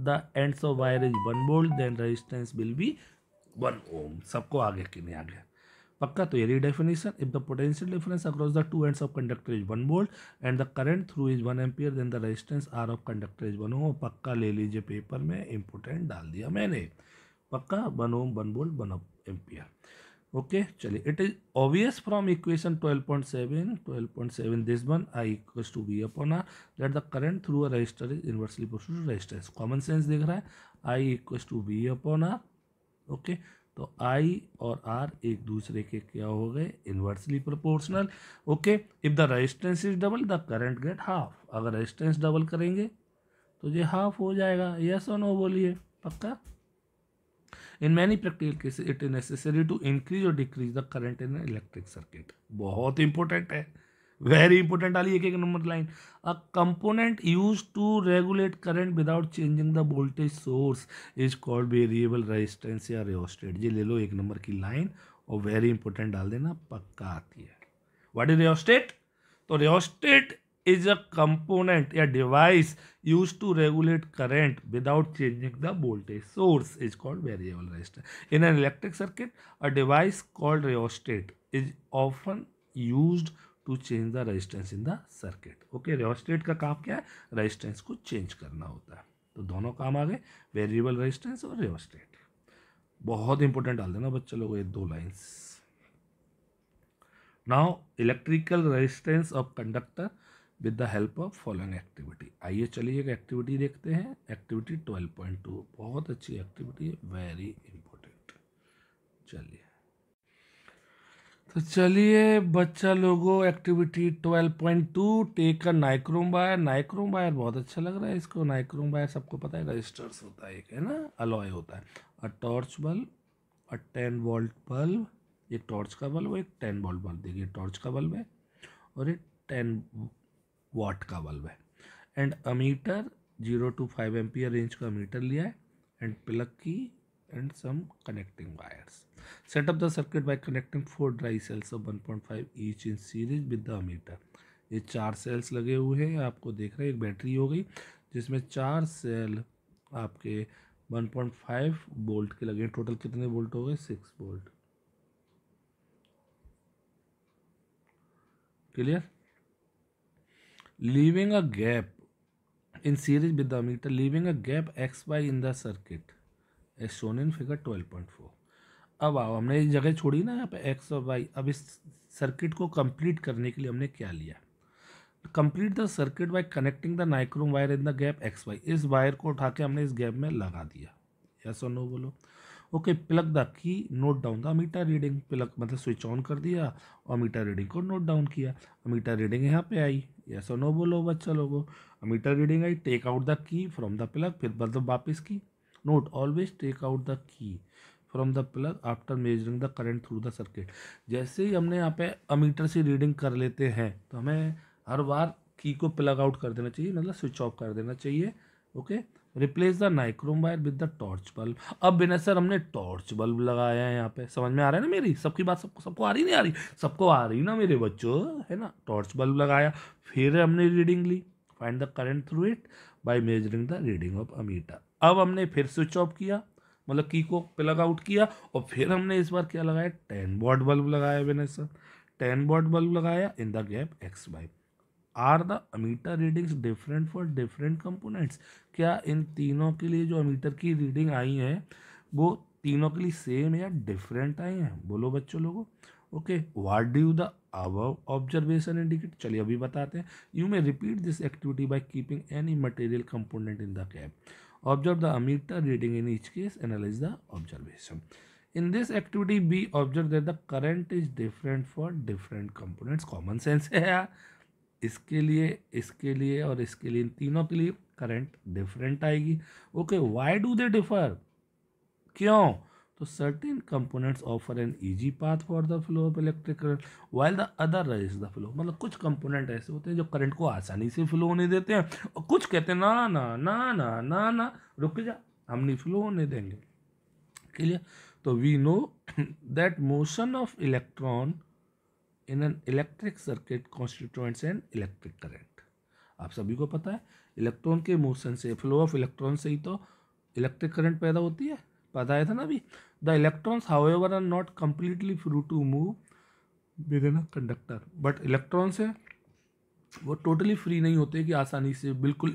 A: the ends of wire is one volt then resistance will be one ohm सबको आगे कि नहीं आगे पक्का तो ये definition if the potential difference across the two ends of conductor is one volt and the current through is one ampere then the resistance R of conductor is one ohm पक्का ले लीजिए पेपर में important डाल दिया मैंने पक्का one ohm one volt one ampere okay चलिए it is obvious from equation 12.7 12.7 this one I equals to V upon R that the current through a resistor is inversely proportional to resistance common sense दिख रहा है I equals to V upon R okay okay? तो आई और are एक दूसरे के क्या हो गए inversely proportional okay if the resistance is double the current get half अगर रेजिस्टेंस डबल करेंगे तो ये हाफ हो जाएगा यस और नो बोलिए पक्का in many practical cases it is necessary to increase और decrease the current in electric circuit बहुत इंपॉर्टेंट है वेरी इंपॉर्टेंट ali एक एक number line a component use to regulate current without changing the voltage source is called variable resistance या rheostat ये ले लो एक नंबर की लाइन और वेरी इंपॉर्टेंट डाल देना पक्का आती है व्हाट इज रियोस्टेट तो रियोस्टेट इज अ कंपोनेंट या device use to regulate current without changing the voltage source is called variable resistor in an electric circuit a device called rheostat is often used to change the resistance in the circuit okay रेजिस्टेट का काम क्या है resistance को change करना होता है तो दोनों काम आ गए वेरिएबल रजिस्टेंस और रेजिस्टेट बहुत इंपॉर्टेंट डाल देना बच्चे लोगों ये दो lines now electrical resistance of conductor with the help of following activity आइए चलिए एक एक्टिविटी देखते हैं एक्टिविटी टू बहुत अच्छी एक्टिविटी है वेरी इंपॉर्टेंट चलिए तो चलिए बच्चा लोगों activity 12.2 take a nichrome wire nichrome wire बहुत अच्छा लग रहा है इसको नाइक्रोम बायर सबको पता है रजिस्टर्स होता है एक है ना अलॉय होता है और टॉर्च बल्ब और टेन वोल्ट बल्ब ये टॉर्च का बल्ब एक टेन वोल्ट बल्ब देखिए टॉर्च का बल्ब है और ये टेन वाट का बल्ब है and ammeter zero to five ampere range का मीटर लिया है and plug key and some connecting wires set up the circuit by connecting four dry cells of 1.5 each in series with the ammeter ये चार sales लगे हुए हैं आपको देख रहे हैं एक बैटरी हो गई जिसमें चार सेल आपके 1.5 वोल्ट के लगे टोटल कितने वोल्ट हो गए six volt clear leaving a gap in series with the meter leaving a gap X Y in the circuit as shown in figure twelve point four अब आओ हमने ये जगह छोड़ी ना यहाँ पे एक्स और वाई अब इस सर्किट को कंप्लीट करने के लिए हमने क्या लिया complete the circuit by connecting the nichrome wire in the gap X Y इस वायर को उठा के हमने इस गैप में लगा दिया यस और नो बोलो okay plug the key note down the meter reading plug मतलब स्विच ऑन कर दिया और मीटर रीडिंग को नोट डाउन किया मीटर रीडिंग यहाँ पे आई यस और नो बोलो बच्चा लोगों मीटर रीडिंग आई take out the key from the plug फिर मतलब वापस की note always take out the key from the plug after measuring the current through the circuit जैसे ही हमने यहाँ पे अमीटर से रीडिंग कर लेते हैं तो हमें हर बार की को प्लग आउट कर देना चाहिए मतलब स्विच ऑफ कर देना चाहिए okay replace the nichrome wire with the torch bulb अब बिना सर हमने टॉर्च बल्ब लगाया है यहाँ पे समझ में आ रहा है ना मेरी सबकी बात सबको सबको आ रही नहीं आ रही सबको आ रही ना मेरे बच्चों है ना टॉर्च बल्ब लगाया फिर हमने रीडिंग ली find the current through it by measuring the reading of ammeter अब हमने फिर स्विच ऑफ किया मतलब की को प्लग आउट किया और फिर हमने इस बार क्या लगाया टेन वॉट बल्ब लगाया मैंने सर टेन वॉट बल्ब लगाया in the gap X Y are the ammeter readings different for different components क्या इन तीनों के लिए जो अमीटर की रीडिंग आई है वो तीनों के लिए सेम या डिफरेंट आई हैं बोलो बच्चों लोगों ओके वाट डू द अब ऑब्जर्वेशन इंडिकेट चलिए अभी बताते हैं you may repeat this activity by keeping any material component in the gap Observe the ammeter reading in each case. Analyze the observation. In this activity B, observe that the current is different for different components. Common sense hai यार इसके लिए इसके लिए और इसके लिए तीनों के लिए करंट डिफरेंट आएगी okay why do they differ क्यों तो certain components offer an easy path for the flow of electric current while the other resists the flow मतलब कुछ कंपोनेंट ऐसे होते हैं जो करंट को आसानी से फ्लो होने देते हैं और कुछ कहते हैं ना ना ना ना ना ना रुक जा हम नहीं फ्लो होने देंगे क्लियर तो we know that motion of electron in an electric circuit constituents and electric current आप सभी को पता है इलेक्ट्रॉन के मोशन से फ्लो ऑफ इलेक्ट्रॉन से ही तो इलेक्ट्रिक करंट पैदा होती है पता है था ना अभी The electrons, however, are not completely free to move within a conductor. But electrons है वो totally free नहीं होते कि आसानी से बिल्कुल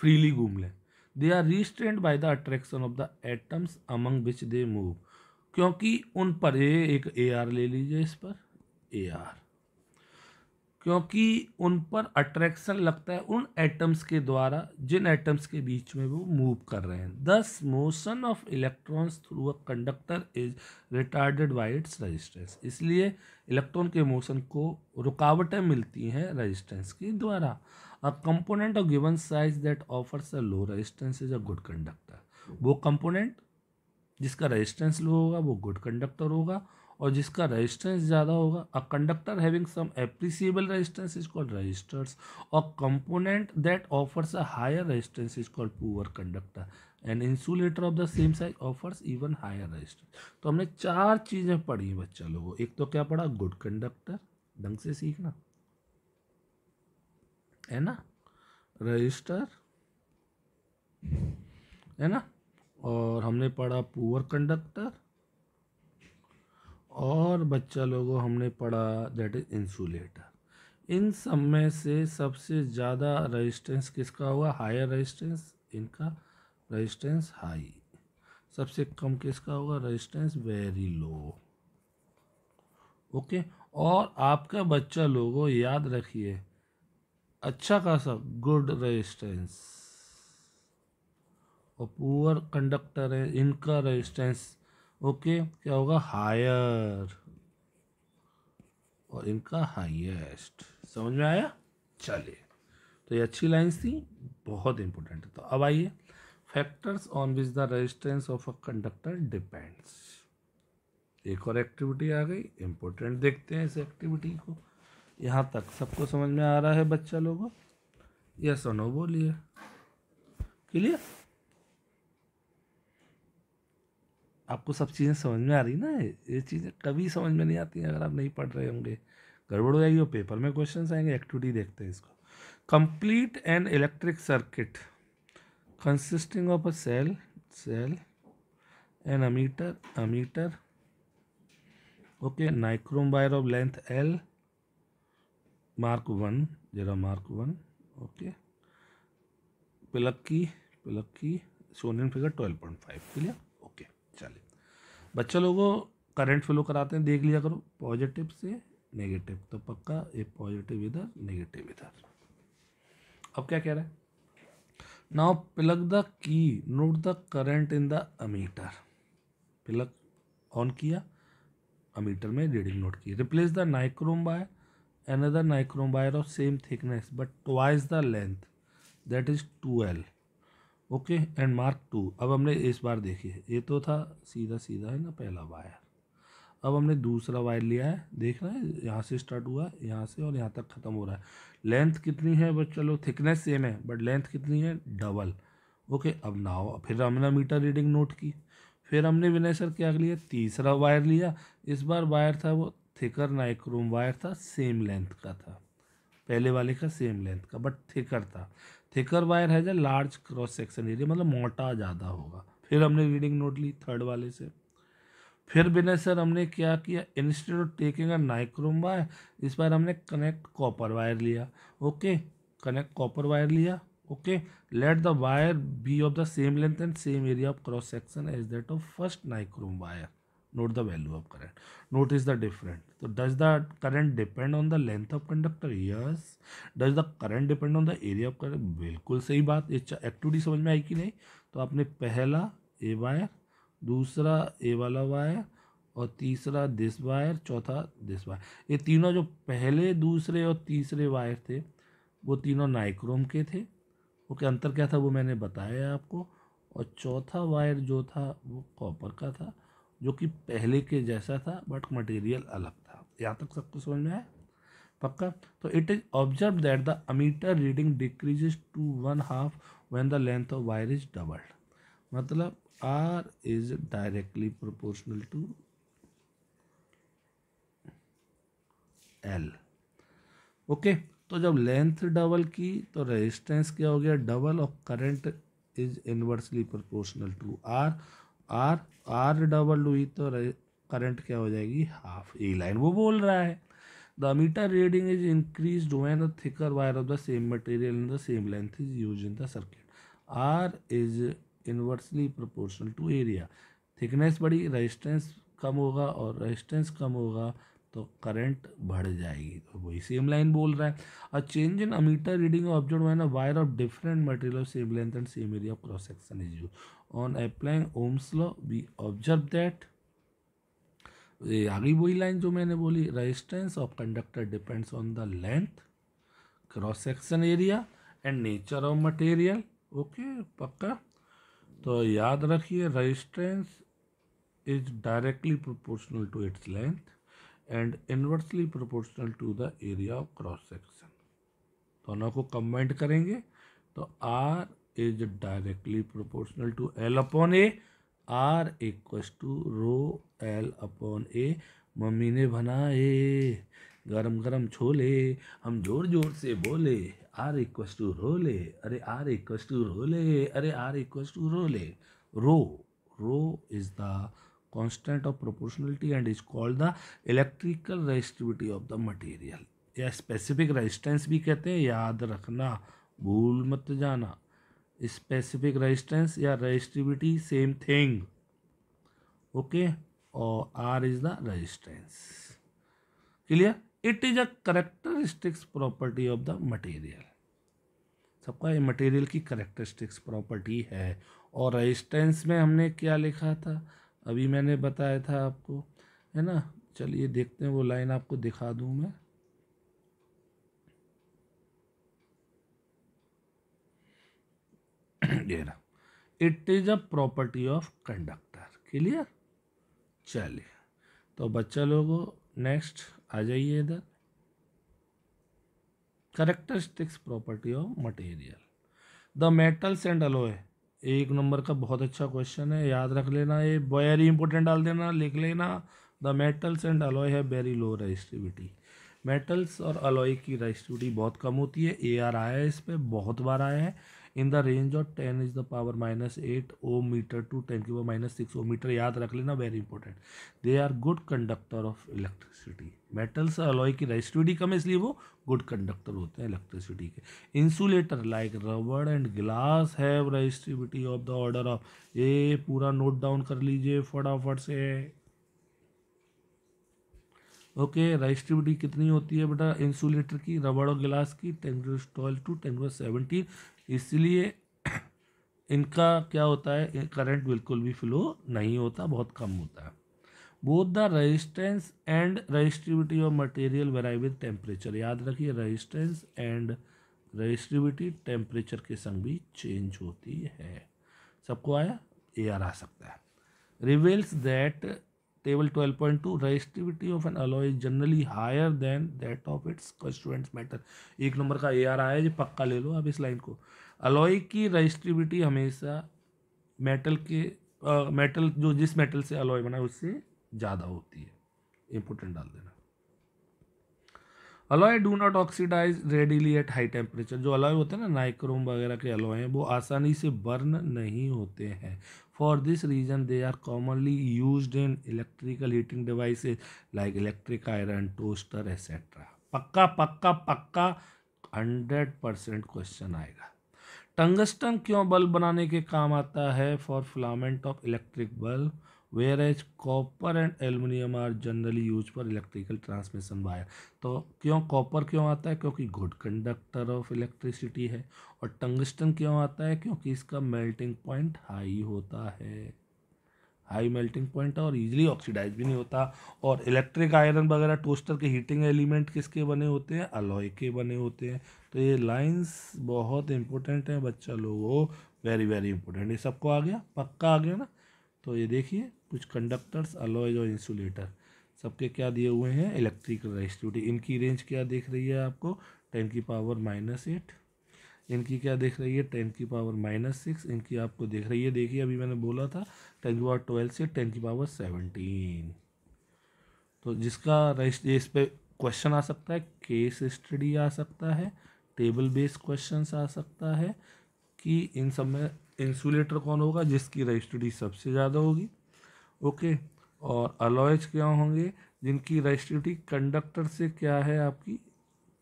A: फ्रीली uh, घूम लें they are restrained by the attraction of the atoms among which they move क्योंकि उन पर ये एक ए आर ले लीजिए इस पर ए आर क्योंकि उन पर अट्रैक्शन लगता है उन एटम्स के द्वारा जिन एटम्स के बीच में वो मूव कर रहे हैं this motion of electrons through a conductor is retarded by its resistance इसलिए इलेक्ट्रॉन के मोशन को रुकावटें मिलती हैं रजिस्टेंस के द्वारा a component of given size that offers a low resistance is a good conductor वो कंपोनेंट जिसका रजिस्टेंस लो होगा वो गुड कंडक्टर होगा और जिसका रेजिस्टेंस ज़्यादा होगा a conductor having some appreciable resistance is called resistors और component that offers a higher resistance is called poor conductor and insulator of the same size offers even higher resistance तो हमने चार चीज़ें पढ़ी बच्चा लोगों एक तो क्या पढ़ा गुड कंडक्टर ढंग से सीखना है ना रजिस्टर है ना और हमने पढ़ा पुअर कंडक्टर और बच्चा लोगों हमने पढ़ा दैट इज़ इंसुलेटर इन सब में से सबसे ज़्यादा रेजिस्टेंस किसका हुआ हायर रेजिस्टेंस इनका रेजिस्टेंस हाई सबसे कम किसका होगा रेजिस्टेंस वेरी लो ओके और आपका बच्चा लोगों याद रखिए अच्छा खासा गुड रेजिस्टेंस और पुअर कंडक्टर है इनका रेजिस्टेंस ओके क्या होगा हायर और इनका हाईएस्ट समझ में आया चलिए तो ये अच्छी लाइन्स थी बहुत इंपॉर्टेंट है तो अब आइए factors on which the resistance of a conductor depends एक और एक्टिविटी आ गई इंपॉर्टेंट देखते हैं इस एक्टिविटी को यहाँ तक सबको समझ में आ रहा है बच्चा लोगों यस और नो बोलिए क्लियर आपको सब चीज़ें समझ में आ रही ना ये चीज़ें कभी समझ में नहीं आती हैं अगर आप नहीं पढ़ रहे होंगे गड़बड़ हो जाएगी और पेपर में क्वेश्चंस आएंगे एक्टिविटी देखते हैं इसको complete and electric circuit consisting of a cell cell an ammeter ammeter okay nichrome wire of length L mark one जरा मार्क वन ओके पिलक्की की की सोनियन figure twelve point five clear बच्चों लोगों करंट फ्लो कराते हैं देख लिया करो पॉजिटिव से नेगेटिव तो पक्का ये पॉजिटिव इधर नेगेटिव इधर अब क्या कह रहा है now plug the key note the current in the ammeter plug on किया अमीटर में रीडिंग नोट की replace the nichrome by another nichrome wire of same thickness but twice the length that is 2L okay and mark two अब हमने इस बार देखिए ये तो था सीधा सीधा है ना पहला वायर अब हमने दूसरा वायर लिया है देख रहे हैं यहाँ से स्टार्ट हुआ है यहाँ से और यहाँ तक ख़त्म हो रहा है लेंथ कितनी है बस चलो थिकनेस सेम है बट लेंथ कितनी है डबल ओके अब ना हो फिर हमने मीटर रीडिंग नोट की फिर हमने विनय सर क्या लिया तीसरा वायर लिया इस बार वायर था वो थिकर नाइक्रोम वायर था सेम लेंथ का था पहले वाले का सेम लेंथ का बट थिकर था thicker wire has a large cross section area मतलब मोटा ज़्यादा होगा फिर हमने रीडिंग नोट ली थर्ड वाले से फिर बिना सर हमने क्या किया instead of taking a nichrome wire इस बार हमने कनेक्ट कॉपर वायर लिया ओके कनेक्ट कॉपर वायर लिया okay let the wire be of the same length and same area of cross section as that of first nichrome wire note the value of current note is the different तो does the current depend on the length of conductor yes does the current depend on the area of current बिल्कुल सही बात ये activity समझ में आई कि नहीं तो आपने पहला ए वायर दूसरा ए वाला वायर और तीसरा दिस वायर चौथा दिस वायर ये तीनों जो पहले दूसरे और तीसरे वायर थे वो तीनों नाइक्रोम के थे ओके अंतर क्या था वो मैंने बताया आपको और चौथा वायर जो था वो कॉपर का था जो कि पहले के जैसा था बट मटेरियल अलग था यहाँ तक सबको समझ में आया पक्का तो it is observe that the ammeter reading decreases to one half when the length of wire is doubled मतलब R is directly proportional to L okay तो जब लेंथ डबल की तो रेजिस्टेंस क्या हो गया डबल और current is inversely proportional to R R R double हुई तो करंट क्या हो जाएगी हाफ ए लाइन वो बोल रहा है the meter reading is increase when the thicker wire of the same material in the same length is use in the circuit R is inversely proportional to area thickness बड़ी resistance कम होगा और resistance कम होगा तो current बढ़ जाएगी तो वही सेम लाइन बोल रहा है a change in ammeter reading observe when a wire of different material of same length and same area of cross section is use on applying Ohm's law we observe that ये आगे वही line जो मैंने बोली resistance of conductor depends on the length cross section area and nature of material okay पक्का तो याद रखिए resistance is directly proportional to its length and inversely proportional to the area of cross section दोनों को combined करेंगे तो R is directly proportional to L upon A R equals to rho L upon A मम्मी ने बनाए गरम गरम छोले हम जोर जोर से बोले आर इक्वस टू रोले अरे आर इक्वस टू रोले अरे R equals to rho L rho rho is the constant of proportionality and is called the electrical resistivity of the material या स्पेसिफिक रेजिस्टेंस भी कहते हैं याद रखना भूल मत जाना स्पेसिफिक रेजिस्टेंस या रेजिस्टिविटी सेम थिंग ओके और R is the resistance clear it is a characteristics property of the material सबका ये मटेरियल की करेक्टरिस्टिक्स प्रॉपर्टी है और रेजिस्टेंस में हमने क्या लिखा था अभी मैंने बताया था आपको है ना चलिए देखते हैं वो लाइन आपको दिखा दूं मैं it is a property of conductor clear चलिए तो बच्चा लोगों नेक्स्ट आ जाइए इधर characteristics property of material the metals and alloy एक नंबर का बहुत अच्छा क्वेश्चन है याद रख लेना ये वेरी इंपॉर्टेंट डाल देना लिख लेना द मेटल्स एंड अलॉय है वेरी लो रजिस्टिविटी मेटल्स और अलॉय की रजिस्टिविटी बहुत कम होती है ए आर आया है इस पर बहुत बार आया है in the range of ten is the power minus eight ohm metre to ten की power minus six ohm metre याद रख लेना very important they are good conductor of electricity metals alloy की रेजिस्टिविटी कम है इसलिए वो गुड कंडक्टर होते हैं इलेक्ट्रिसिटी के insulator like rubber and glass have resistivity of the order of ये पूरा नोट डाउन कर लीजिए फटाफट से ओके रजिस्टिविटी कितनी होती है बेटा इंसुलेटर की रबड़ और गिलास की ten twelve to ten seventeen इसलिए इनका क्या होता है करंट बिल्कुल भी फ्लो नहीं होता बहुत कम होता है both the resistance and resistivity of material vary with temperature याद रखिए रजिस्टेंस एंड रजिस्टिविटी टेम्परेचर के संग भी चेंज होती है सबको आया ए आर आ सकता है reveals that Table 12.2 resistivity of an alloy is generally higher than that of its constituents matter. एक नंबर का ए आर आया जो पक्का ले लो आप इस लाइन को अलॉय की रजिस्टिविटी हमेशा मेटल के आ, मेटल जो जिस मेटल से अलॉय बना है उससे ज़्यादा होती है इंपोर्टेंट डाल देना alloy do not oxidise readily at high temperature जो अलॉय होते हैं ना नाइक्रोम वगैरह के अलॉय हैं वो आसानी से बर्न नहीं होते हैं for this reason they are commonly use in electrical heating device like electric iron toaster etcetera पक्का पक्का पक्का हंड्रेड परसेंट क्वेश्चन आएगा टंगस्टन क्यों बल्ब बनाने के काम आता है for filament of electric bulb whereas copper and aluminium are generally use for electrical transmission wire तो क्यों कॉपर क्यों आता है क्योंकि गुड कंडक्टर ऑफ इलेक्ट्रिसिटी है और टंगस्टन क्यों आता है क्योंकि इसका मेल्टिंग पॉइंट हाई होता है हाई मेल्टिंग पॉइंट है और इजीली ऑक्सीडाइज भी नहीं होता और इलेक्ट्रिक आयरन वगैरह टोस्टर के हीटिंग एलिमेंट किसके बने होते हैं अलॉय के बने होते हैं तो ये लाइंस बहुत इंपॉर्टेंट हैं बच्चा लोगों वेरी वेरी इंपॉर्टेंट ये सबको आ गया पक्का आ गया ना तो ये देखिए कुछ कंडक्टर्स अलॉयज और इंसुलेटर सबके क्या दिए हुए हैं इलेक्ट्रिकल रेजिस्टिविटी इनकी रेंज क्या देख रही है आपको टेन की पावर माइनस एट इनकी क्या देख रही है टेन की पावर माइनस सिक्स इनकी आपको देख रही है देखिए अभी मैंने बोला था टेन की पावर ट्वेल्व से टेन की पावर सेवनटीन तो जिसका रजिस्ट इस पर क्वेश्चन आ सकता है केस स्टडी आ सकता है टेबल बेस्ड क्वेश्चन आ सकता है कि इन सब में इंसुलेटर कौन होगा जिसकी रजिस्ट्री सबसे ज़्यादा होगी ओके और अलॉयज क्या होंगे जिनकी रजिस्ट्रिटी कंडक्टर से क्या है आपकी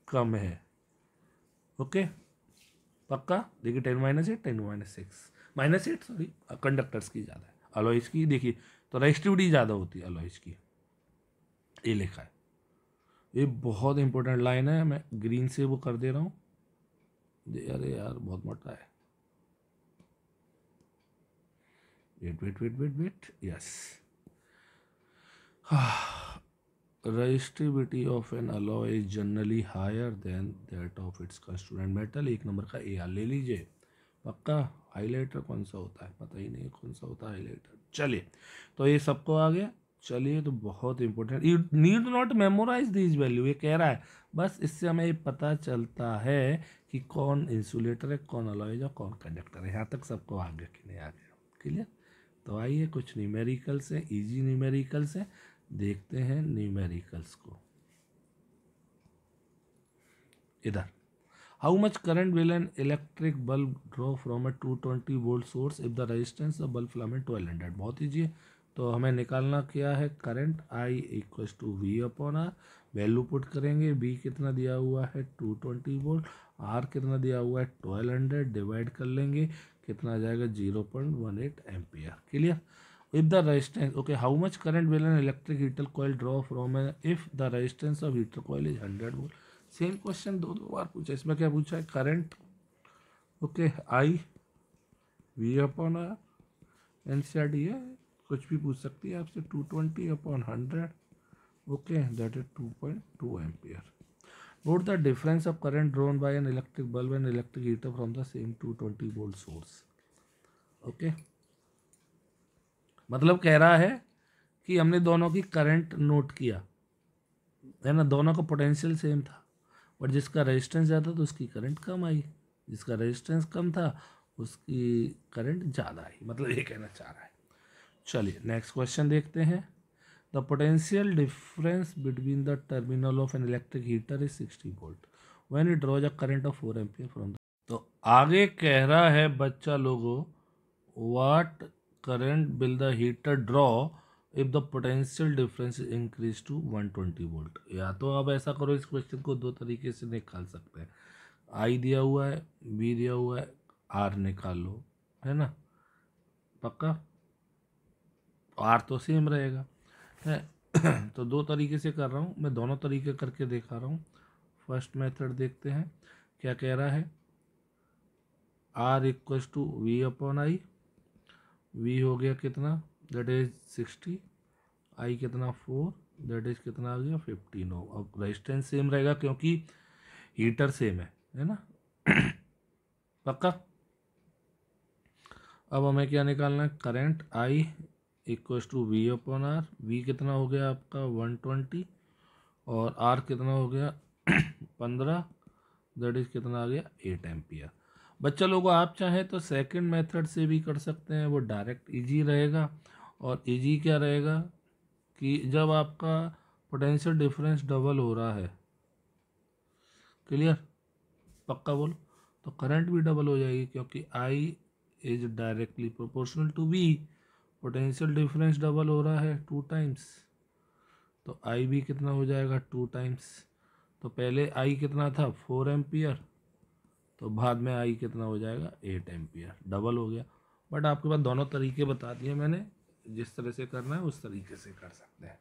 A: कम है ओके पक्का देखिए ten minus eight ten minus six minus eight sorry conductors की ज़्यादा है अलॉयज की देखिए तो रजिस्टिविटी ज़्यादा होती है अलॉयज की ये लिखा है ये बहुत इंपॉर्टेंट लाइन है मैं ग्रीन से वो कर दे रहा हूँ अरे यार बहुत मोटा है wait wait wait wait wait yes resistivity of an alloy is generally higher than that of its constituent metal एक नंबर का ए ले लीजिए पक्का हाईलाइटर कौन सा होता है पता ही नहीं कौन सा होता है हाइलाइटर चलिए तो ये सबको आ गया चलिए तो बहुत important you need not memorise these value ये कह रहा है बस इससे हमें ये पता चलता है कि कौन इंसुलेटर है कौन अलॉयज है कौन कंडक्टर है यहाँ तक सबको आ गया कि नहीं आ गया क्लियर तो आइए कुछ न्यूमेरिकल्स हैं इजी न्यूमेरिकल्स हैं देखते हैं न्यूमेरिकल्स को इधर how much current will an electric bulb draw from a two twenty volt source if the resistance of bulb फ्लम है ट्वेल्व हंड्रेड बहुत ईजी है तो हमें निकालना क्या है current I equals to V upon R value put करेंगे बी कितना दिया हुआ है टू ट्वेंटी वोल्ट आर कितना दिया हुआ है ट्वेल्व हंड्रेड डिवाइड कर लेंगे कितना आ जाएगा zero point one eight ampere clear if the resistance okay how much current will an electric heater coil draw from if the the of heater heater is hundred 100 same question दो दो बार पूछा इसमें क्या पूछा है current okay I V upon R NCERT है कुछ भी पूछ सकती है आपसे two twenty upon hundred okay that is two point two ampere the the difference of current drawn by an electric bulb and electric heater from the same twenty volt source. Okay okay? मतलब कह रहा है कि हमने दोनों की current note किया है ना दोनों का पोटेंशियल सेम था और जिसका रेजिस्टेंस ज़्यादा तो उसकी करंट कम आई जिसका रेजिस्टेंस कम था उसकी करंट ज़्यादा आई मतलब ये कहना चाह रहा है चलिए नेक्स्ट क्वेश्चन देखते हैं The potential difference between the terminal of an electric heater is 60 volt when it draws a current of 4 ampere from the तो आगे कह रहा है बच्चा लोगों what current will the heater draw if the potential difference increase to 120 volt या तो आप ऐसा करो इस क्वेश्चन को दो तरीके से निकाल सकते हैं आई दिया हुआ है बी दिया हुआ है आर निकाल लो है ना पक्का आर तो सेम रहेगा है तो दो तरीके से कर रहा हूँ मैं दोनों तरीके करके देखा रहा हूँ फर्स्ट मेथड देखते हैं क्या कह रहा है R equal to V upon I V हो गया कितना दैट इज सिक्सटी आई कितना फोर दैट इज कितना आ गया फिफ्टीन हो अब रेजिस्टेंस सेम रहेगा क्योंकि हीटर सेम है है ना पक्का अब हमें क्या निकालना है current I equals to V upon R V कितना हो गया आपका वन ट्वेंटी और आर कितना हो गया पंद्रह दैट इज़ कितना आ गया एट आर बच्चा लोग आप चाहें तो सेकंड मेथड से भी कर सकते हैं वो डायरेक्ट इजी रहेगा और इजी क्या रहेगा कि जब आपका पोटेंशियल डिफरेंस डबल हो रहा है क्लियर पक्का बोल तो करंट भी डबल हो जाएगी क्योंकि I is directly proportional to V potential difference double हो रहा है टू टाइम्स तो आई भी कितना हो जाएगा टू टाइम्स तो पहले आई कितना था फोर एम्पियर तो बाद में आई कितना हो जाएगा एट एम्पियर डबल हो गया बट आपके पास दोनों तरीके बता दिए मैंने जिस तरह से करना है उस तरीके से कर सकते हैं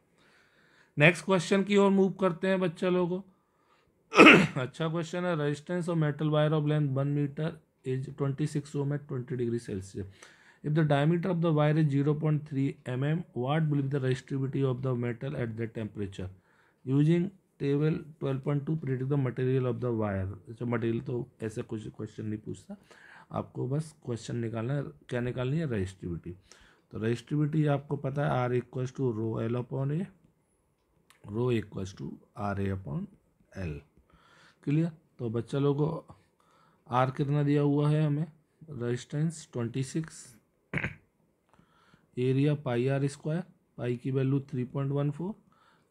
A: नेक्स्ट क्वेश्चन की ओर मूव करते हैं बच्चा लोगों अच्छा क्वेश्चन है resistance of metal wire of length one metre is twenty six ohm at twenty degree Celsius If the diameter of the wire is 0.3 mm, what will be the resistivity of the metal at that temperature? Using table 12.2 predict the material of the wire. अच्छा material तो ऐसे कुछ question नहीं पूछता आपको बस question निकालना है क्या निकालनी है रजिस्टिविटी तो रजिस्टिविटी आपको पता है R equal to rho L upon A rho equal to R A upon L clear तो बच्चा लोगों आर कितना दिया हुआ है हमें resistance twenty six area pi R square pi की value three point one four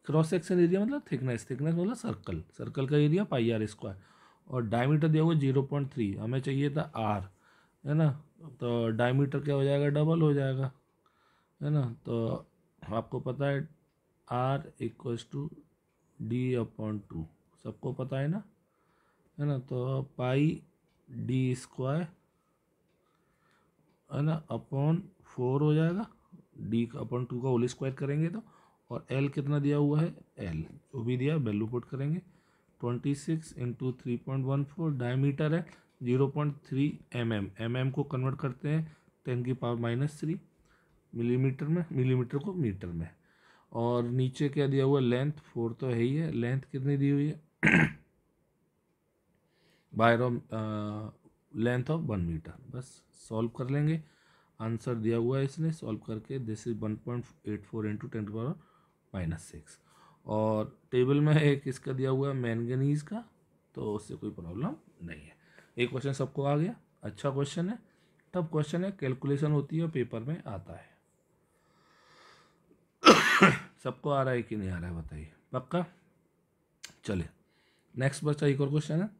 A: cross section area मतलब थिकनेस थिकनेस मतलब सर्कल सर्कल का एरिया पाई आर स्क्वायर और डायमीटर दिया हुआ जीरो पॉइंट थ्री हमें चाहिए था आर है ना तो डायमीटर क्या हो जाएगा डबल हो जाएगा है ना तो आपको पता है R equal to D upon two सबको पता है ना है ना तो पाई डी स्क्वायर है ना अपॉन फोर हो जाएगा डी अपन टू का होल स्क्वायर करेंगे तो और एल कितना दिया हुआ है एल जो भी दिया वैल्यू पुट करेंगे twenty six into three point one four diameter है zero point three M M M M को कन्वर्ट करते हैं टेन की पावर माइनस थ्री मिलीमीटर में मिलीमीटर को मीटर में और नीचे क्या दिया हुआ लेंथ फोर तो है ही है लेंथ कितनी दी हुई है wire length of one metre बस सॉल्व कर लेंगे आंसर दिया हुआ है इसने सॉल्व करके this is one point eight four into ten power minus six और टेबल में एक इसका दिया हुआ है मैनगनीज का तो उससे कोई प्रॉब्लम नहीं है एक क्वेश्चन सबको आ गया अच्छा क्वेश्चन है तब क्वेश्चन है कैलकुलेशन होती है पेपर में आता है सबको आ रहा है कि नहीं आ रहा है बताइए पक्का चले नेक्स्ट बच्चा एक और क्वेश्चन है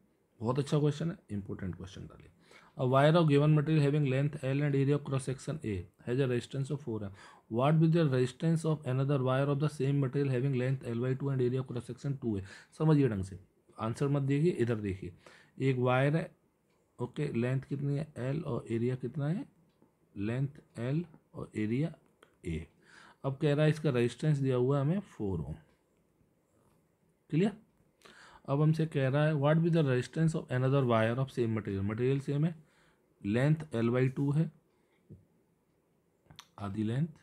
A: बहुत अच्छा क्वेश्चन है इंपॉर्टेंट क्वेश्चन डालिए A wire of given material having length L and area of cross section A has a resistance of 4 m. What will be the resistance of another wire of the same material having length L by 2 and area of cross section 2A? समझिए ढंग से answer मत देखिए इधर देखिए एक wire है okay length कितनी है एल और एरिया कितना है लेंथ एल और एरिया ए अब कह रहा है इसका रेजिस्टेंस दिया हुआ है हमें फोर ओम क्लियर अब हमसे कह रहा है what be the resistance of another wire of same material material same है लेंथ एल बाई टू है आधी लेंथ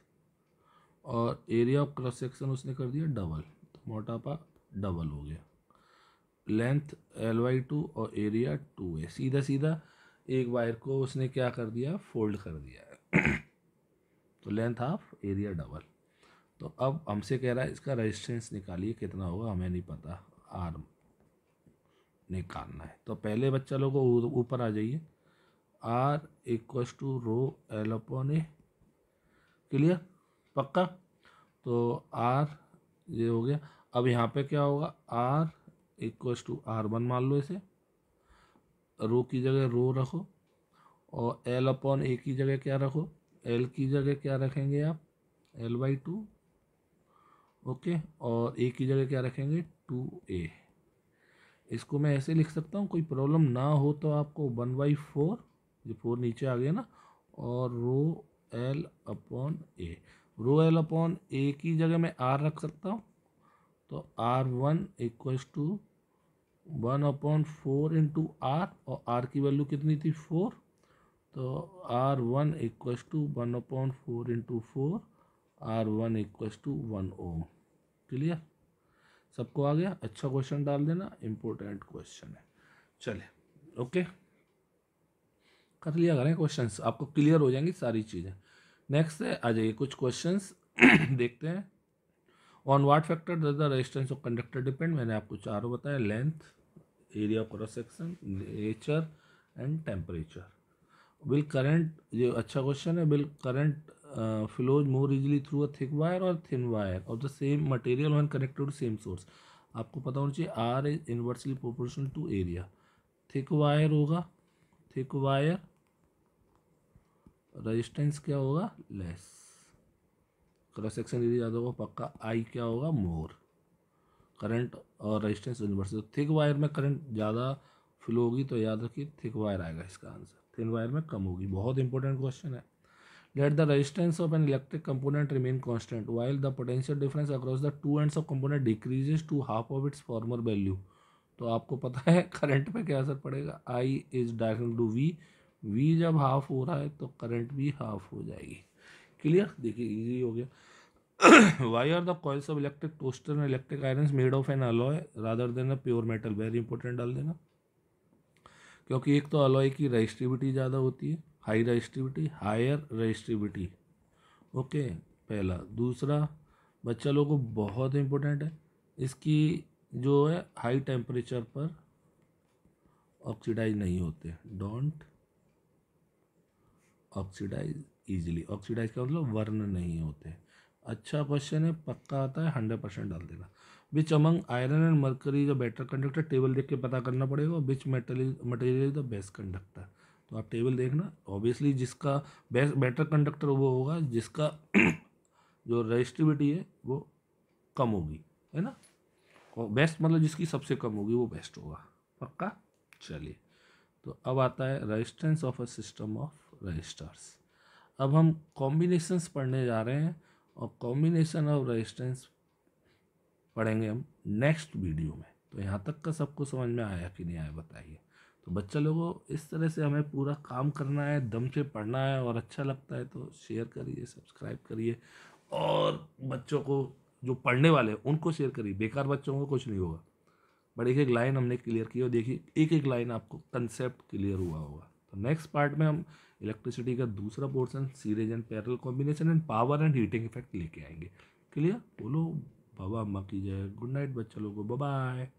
A: और एरिया ऑफ क्रॉस सेक्शन उसने कर दिया डबल तो मोटापा डबल हो गया लेंथ एल वाई टू और एरिया टू है सीधा सीधा एक वायर को उसने क्या कर दिया फोल्ड कर दिया है तो लेंथ हाफ एरिया डबल तो अब हमसे कह रहा है इसका रेजिस्टेंस निकालिए कितना होगा हमें नहीं पता आर निकालना है तो पहले बच्चा लोग ऊपर आ जाइए R equal to rho L upon A clear पक्का तो आर ये हो गया अब यहाँ पे क्या होगा R equal to R one मान लो इसे रो की जगह रो रखो और एल अपॉन ए की जगह क्या रखो एल की जगह क्या रखेंगे आप एल बाई टू ओके और ए की जगह क्या रखेंगे टू ए इसको मैं ऐसे लिख सकता हूँ कोई प्रॉब्लम ना हो तो आपको वन बाई फोर जो फोर नीचे आ गया ना और rho L upon A rho L upon A की जगह मैं आर रख सकता हूँ तो R one equals to one upon four into R और आर की वैल्यू कितनी थी फोर तो R one equals to one upon four into four R one equals to one ohm clear सबको आ गया अच्छा क्वेश्चन डाल देना इम्पोर्टेंट क्वेश्चन है चले ओके कर लिया करें क्वेश्चंस आपको क्लियर हो जाएंगी सारी चीज़ें नेक्स्ट है आ जाइए कुछ क्वेश्चंस देखते हैं on what factor does the resistance of conductor depend मैंने आपको चारों बताया length area of cross section nature and temperature will current ये अच्छा क्वेश्चन है will current flows more easily through a thick wire और thin wire of the same material one connected connected to आपको पता होना चाहिए R is inversely proportional to area thick wire होगा thick wire resistance क्या होगा less cross section area ज़्यादा होगा पक्का आई क्या होगा मोर करंट और रजिस्टेंस यूनिवर्स थिक वायर में करंट ज़्यादा फ्लो होगी तो याद रखिए थिक वायर आएगा इसका आंसर थिन वायर में कम होगी बहुत इंपॉर्टेंट क्वेश्चन है let the resistance of an electric component remain constant while the potential difference across the two ends of component decreases to half of its former value तो आपको पता है current पे क्या असर पड़ेगा I is direct to V V जब half हो रहा है तो करंट भी हाफ हो जाएगी क्लियर देखिए इजी हो गया why are the coils of electric toaster and electric iron made of an alloy rather than a pure metal very important डाल देना क्योंकि एक तो अलॉय की रजिस्टिविटी ज़्यादा होती है high resistivity higher resistivity okay पहला दूसरा बच्चा लोगों को बहुत इम्पोर्टेंट है इसकी जो है हाई टेम्परेचर पर ऑक्सीडाइज नहीं होते डोंट ऑक्सीडाइज ईजिली ऑक्सीडाइज का मतलब वर्ण नहीं होते अच्छा क्वेश्चन है पक्का आता है हंड्रेड परसेंट डाल देगा which among iron and mercury जो बेटर कंडक्टर टेबल देख के पता करना पड़ेगा which metal material is the best conductor तो आप टेबल देखना ऑब्वियसली जिसका बेस्ट बेटर कंडक्टर वो होगा जिसका जो रजिस्टिविटी है वो कम होगी है ना और बेस्ट मतलब जिसकी सबसे कम होगी वो बेस्ट होगा पक्का चलिए तो अब आता है resistance of a system of resistors अब हम कॉम्बिनेशंस पढ़ने जा रहे हैं और कॉम्बिनेशन ऑफ रजिस्टेंस पढ़ेंगे हम नेक्स्ट वीडियो में तो यहाँ तक का सबको समझ में आया कि नहीं आया बताइए तो बच्चा लोगों इस तरह से हमें पूरा काम करना है दम से पढ़ना है और अच्छा लगता है तो शेयर करिए सब्सक्राइब करिए और बच्चों को जो पढ़ने वाले हैं उनको शेयर करिए बेकार बच्चों को कुछ नहीं होगा बट एक एक लाइन हमने क्लियर की और देखिए एक एक लाइन आपको कंसेप्ट क्लियर हुआ होगा तो नेक्स्ट पार्ट में हम इलेक्ट्रिसिटी का दूसरा portion series and parallel combination and power and heating effect लेके आएंगे क्लियर बोलो बाबा अम्मा की जय गुड नाइट बच्चों को बाय